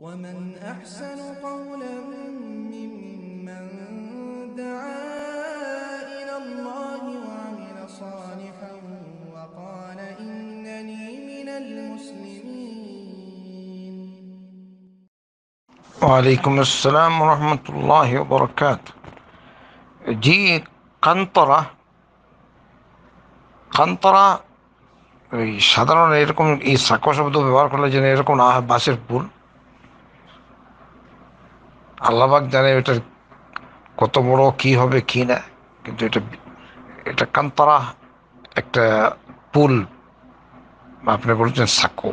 ومن أحسن قولا ممن دعا إلى الله وعمل صالحا وقال إنني من المسلمين وعليكم السلام ورحمة الله وبركاته جي قنطرة قنطرة সাধারণ এরকম এই সাকোয়া শব্দ ব্যবহার করলে যেন এরকম বাসের পুল আল্লাহবাক জানে এটা কত বড় কি হবে কি না কিন্তু এটা এটা কান্তারা একটা পুল আপনি বলছেন সাকো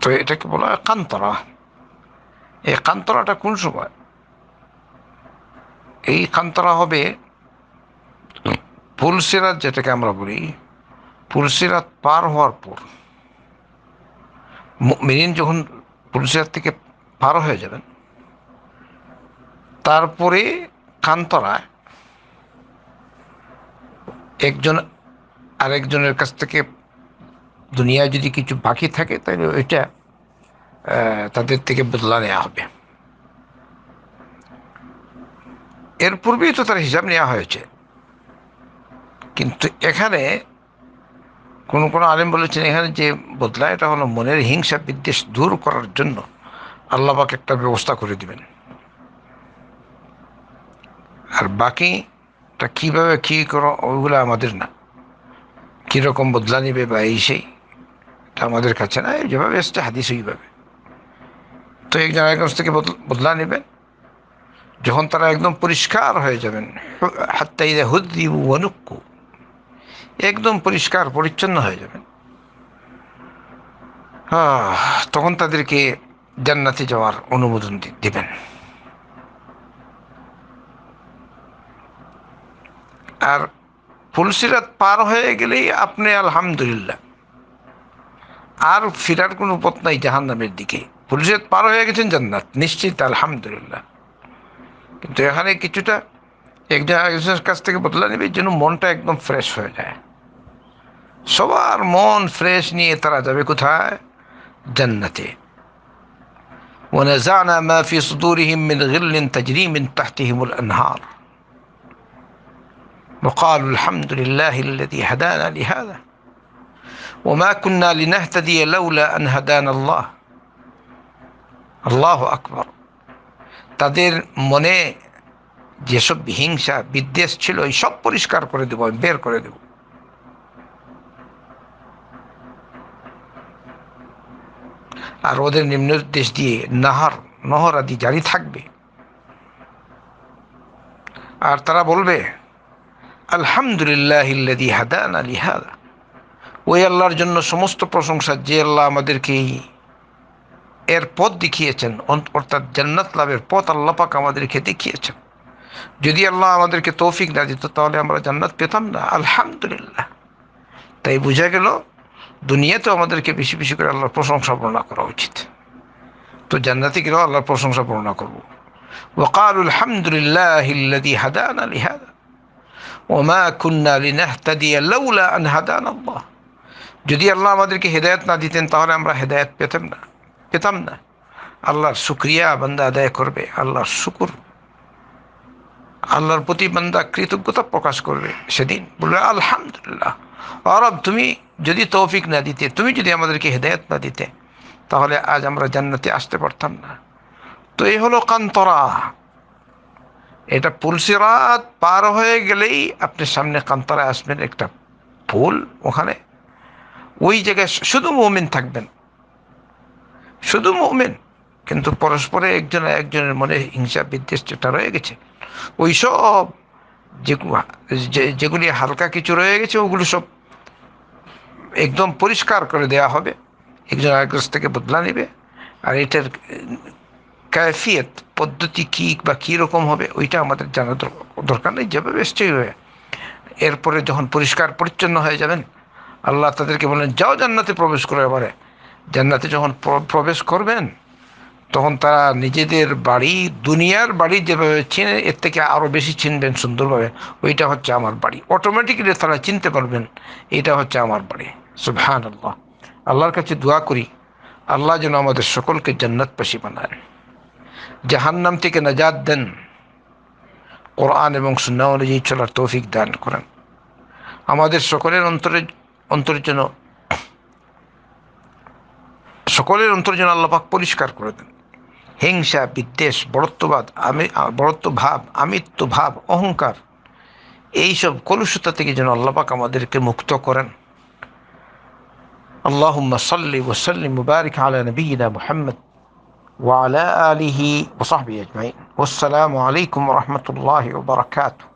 তো এটাকে বলা হয় কান্তরা এই কান্তরাটা কোন সময় এই কান্তরা হবে পুলসিরাত যেটাকে আমরা বলি পুলসিরাত পার হওয়ার পর মিনিন যখন পুরুষের থেকে পার হয়ে যাবেন তারপরে কান্তরা একজন আরেকজনের কাছ থেকে দুনিয়ায় যদি কিছু বাকি থাকে তাহলে ওইটা তাদের থেকে বদলা নেওয়া হবে এর পূর্বেই তো তার হিসাব নেওয়া হয়েছে কিন্তু এখানে কোনো কোনো আলেম বলেছেন এখানে যে বদলা এটা হলো মনের হিংসা বিদ্বেষ দূর করার জন্য আল্লাহবাক একটা ব্যবস্থা করে দিবেন আর বাকিটা কীভাবে কী করো ওইগুলো আমাদের না কীরকম বদলা নেবে বা এই সেই আমাদের কাছে না যেভাবে এসছে হাদিস ওইভাবে তো এক কাছ থেকে বদলা নেবেন যখন তারা একদম পরিষ্কার হয়ে যাবেন হাত্তাইদা হুদ্দিবু অনুক্কু একদম পরিষ্কার পরিচ্ছন্ন হয়ে যাবেন তখন তাদেরকে জান্নাতে যাওয়ার অনুমোদন দিবেন আর ফুলসিরাত পার হয়ে গেলেই আপনি আলহামদুলিল্লাহ আর ফিরার কোনো পথ নাই জাহান্নামের দিকে ফুলসিরাত পার হয়ে গেছেন জান্নাত নিশ্চিত আলহামদুলিল্লাহ কিন্তু এখানে কিছুটা একজন কাছ থেকে বদলা নেবে যেন মনটা একদম ফ্রেশ হয়ে যায় সবার মন ফ্রেশ নিয়ে তারা যাবে কোথায় জান্নাতে ونزعنا ما في صدورهم من غل تجري من تحتهم الأنهار وقالوا الحمد لله الذي هدانا لهذا وما كنا لنهتدي لولا أن هدانا الله الله أكبر تدير মনে جسوب হিংসা বিদ্বেষ ছিল এই সব পরিষ্কার بير দেব আর ওদের নিম্ন দেশ দিয়ে নাহার নহর আদি জারি থাকবে আর তারা বলবে আলহামদুলিল্লাহ ইল্লাদি হাদান আলী হাদা ওই আল্লাহর জন্য সমস্ত প্রশংসা যে আল্লাহ আমাদেরকে এর পথ দেখিয়েছেন অর্থাৎ জান্নাত লাভের পথ আল্লাপাক আমাদেরকে দেখিয়েছেন যদি আল্লাহ আমাদেরকে তৌফিক না দিত তাহলে আমরা জান্নাত পেতাম না আলহামদুলিল্লাহ তাই বোঝা গেল দুনিয়াতেও আমাদেরকে বেশি বেশি করে আল্লাহর প্রশংসা বর্ণনা করা উচিত তো জান্নাতে গেলেও আল্লাহর প্রশংসা বর্ণনা করবো وقالوا الحمد لله الذي هدانا لهذا وما كنا لنهتدي لولا أن هدانا الله যদি আল্লাহ আমাদেরকে হেদায়ত না দিতেন তাহলে আমরা হেদায়ত পেতাম না পেতাম না আল্লাহর শুক্রিয়া বান্দা আদায় করবে আল্লাহর শুকুর আল্লাহর প্রতি বান্দা কৃতজ্ঞতা প্রকাশ করবে সেদিন বলবে আলহামদুলিল্লাহ অরব তুমি যদি তৌফিক না দিতে তুমি যদি আমাদেরকে হেদায়ত না দিতে তাহলে আজ আমরা জান্নাতে আসতে পারতাম না তো এই হলো কান্তরা এটা পুলসিরাত পার হয়ে গেলেই আপনি সামনে কান্তরা আসবেন একটা ফুল ওখানে ওই জায়গায় শুধু মৌমিন থাকবেন শুধু মৌমিন কিন্তু পরস্পরে একজন একজনের মনে হিংসা বিদ্বেষ যেটা রয়ে গেছে ওই সব যেগুলি হালকা কিছু রয়ে গেছে ওগুলো সব একদম পরিষ্কার করে দেয়া হবে একজন আরেকজন থেকে বদলা নেবে আর এটার ক্যাফিয়ত পদ্ধতি কী বা কীরকম হবে ওইটা আমাদের জানা দরকার নেই যেভাবে বেশ হবে এরপরে যখন পরিষ্কার পরিচ্ছন্ন হয়ে যাবেন আল্লাহ তাদেরকে বলেন যাও জান্নাতে প্রবেশ করে এবারে জান্নাতে যখন প্রবেশ করবেন তখন তারা নিজেদের বাড়ি দুনিয়ার বাড়ি যেভাবে চিনে এর থেকে আরও বেশি চিনবেন সুন্দরভাবে ওইটা হচ্ছে আমার বাড়ি অটোমেটিকলি তারা চিনতে পারবেন এটা হচ্ছে আমার বাড়ি সুবহান আল্লাহ আল্লাহর কাছে দোয়া করি আল্লাহ যেন আমাদের সকলকে জান্নাত পাশি বানায় জাহান্নাম থেকে নাজাদ দেন কোরআন এবং সুন্না অনুযায়ী চলার তৌফিক দান করেন আমাদের সকলের অন্তরে অন্তরের জন্য সকলের অন্তর যেন আল্লাপাক পরিষ্কার করে দেন হিংসা বিদ্বেষ বড়ত্ববাদ আমি বড়ত্ব ভাব আমিত্ব ভাব অহংকার এইসব কলুষতা থেকে যেন আল্লাপাক আমাদেরকে মুক্ত করেন اللهم صل وسلم وبارك على نبينا محمد وعلى آله وصحبه أجمعين والسلام عليكم ورحمة الله وبركاته